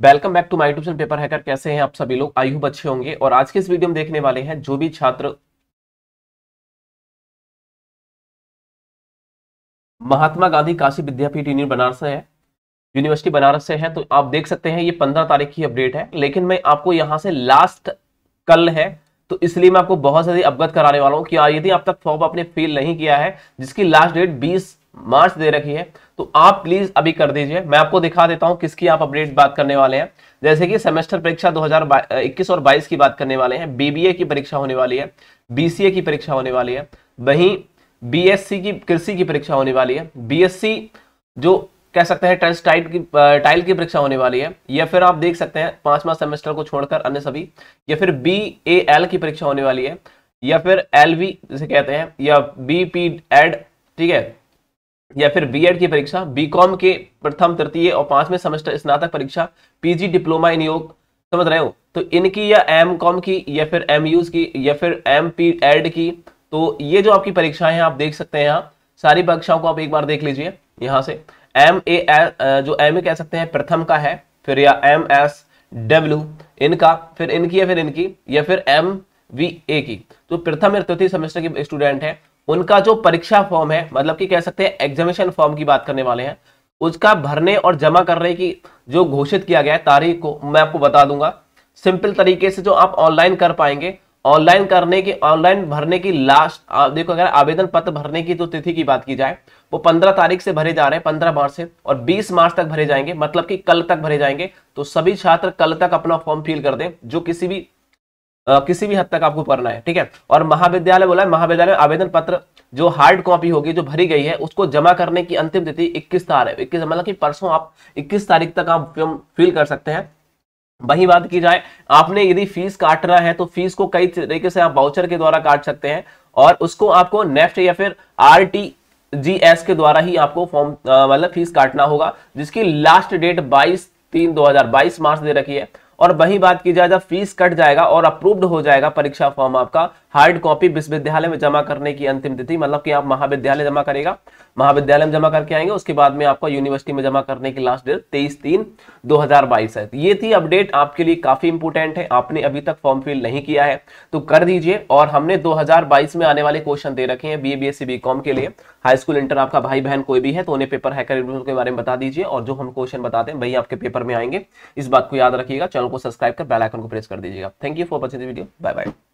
welcome back to my tuition paper hacker कैसे हैं आप सभी लोग आयु बच्चे होंगे और आज के इस वीडियो में देखने वाले हैं जो भी छात्र महात्मा गांधी काशी विद्यापीठ यूनियन बनारस से है यूनिवर्सिटी बनारस से है तो आप देख सकते हैं ये पंद्रह तारीख की अपडेट है लेकिन मैं आपको यहां से लास्ट कल है तो इसलिए मैं आपको बहुत ज्यादा अवगत कराने वाला हूँ कि हाँ, यदि आप तक फॉर्म आपने फिल नहीं किया है जिसकी लास्ट डेट बीस मार्च दे रखी है तो आप प्लीज अभी कर दीजिए मैं आपको दिखा देता हूं किसकी आप अपडेट बात करने वाले हैं जैसे कि सेमेस्टर परीक्षा 2021 और 22 की बात करने वाले हैं बीबीए की परीक्षा होने वाली है बीसीए की परीक्षा होने वाली है वहीं बीएससी की कृषि की परीक्षा होने वाली है बीएससी जो कह सकते हैं टेस्ट टाइट की टाइल की परीक्षा होने वाली है या फिर आप देख सकते हैं पांचवा सेमेस्टर को छोड़कर अन्य सभी या फिर बी ए एल की परीक्षा होने वाली है या फिर एल वी जिसे कहते हैं या बी पी एड ठीक है या फिर बी की परीक्षा बी के प्रथम तृतीय और पांचवें सेमेस्टर स्नातक परीक्षा पीजी डिप्लोमा इन योग समझ रहे हो तो इनकी या एम कॉम की या फिर एम यूज की या फिर एम पी एड की तो ये जो आपकी परीक्षाएं हैं आप देख सकते हैं यहाँ सारी परीक्षाओं को आप एक बार देख लीजिए यहाँ से एम ए जो एम ए कह सकते हैं प्रथम का है फिर या एम एस डब्ल्यू इनका फिर इनकी या फिर इनकी या फिर एम वी ए की तो प्रथम या तृतीय सेमेस्टर की स्टूडेंट है उनका जो परीक्षा फॉर्म है मतलब कि कह सकते हैं एग्जामिनेशन फॉर्म की बात करने वाले हैं उसका भरने और जमा करने की जो घोषित किया गया है तारीख को मैं आपको बता दूंगा सिंपल तरीके से जो आप ऑनलाइन कर पाएंगे ऑनलाइन करने की ऑनलाइन भरने की लास्ट देखो अगर आवेदन पत्र भरने की जो तो तिथि की बात की जाए वो पंद्रह तारीख से भरे जा रहे हैं पंद्रह मार्च से और बीस मार्च तक भरे जाएंगे मतलब कि कल तक भरे जाएंगे तो सभी छात्र कल तक अपना फॉर्म फिल कर दें जो किसी भी किसी भी हद तक आपको पढ़ना है ठीक है और महाविद्यालय बोला है महाविद्यालय आवेदन पत्र जो हार्ड कॉपी होगी जो भरी गई है उसको जमा करने की अंतिम तिथि इक्कीस तारीख इक्कीस मतलब कि परसों आप इक्कीस तारीख तक आप फिल कर सकते हैं वही बात की जाए आपने यदि फीस काटना है तो फीस को कई तरीके से आप बाउचर के द्वारा काट सकते हैं और उसको आपको नेफ्ट या फिर आर एस के द्वारा ही आपको फॉर्म मतलब फीस काटना होगा जिसकी लास्ट डेट 22 तीन 2022 मार्च दे रखी है और वही बात की जाए जब फीस कट जाएगा और अप्रूव्ड हो जाएगा परीक्षा फॉर्म आपका हार्ड कॉपी विश्वविद्यालय में जमा करने की अंतिम तिथि मतलब कि आप महाविद्यालय जमा करेगा महाविद्यालय में जमा करके आएंगे उसके बाद में आपको यूनिवर्सिटी में जमा करने की लास्ट डेट तेईस तीन दो है तो ये थी अपडेट आपके लिए काफी इंपोर्टेंट है आपने अभी तक फॉर्म फिल नहीं किया है तो कर दीजिए और हमने दो में आने वाले क्वेश्चन दे रखे हैं बी बी एस के लिए हाई स्कूल इंटर आपका भाई बहन कोई भी है तो उन्हें पेपर हैकर के बारे में बता दीजिए और जो हम क्वेश्चन बताते हैं वही आपके पेपर में आएंगे इस बात को याद रखिएगा चैनल को सब्सक्राइब कर बेल आइकन को प्रेस कर दीजिएगा thank you for watching video bye bye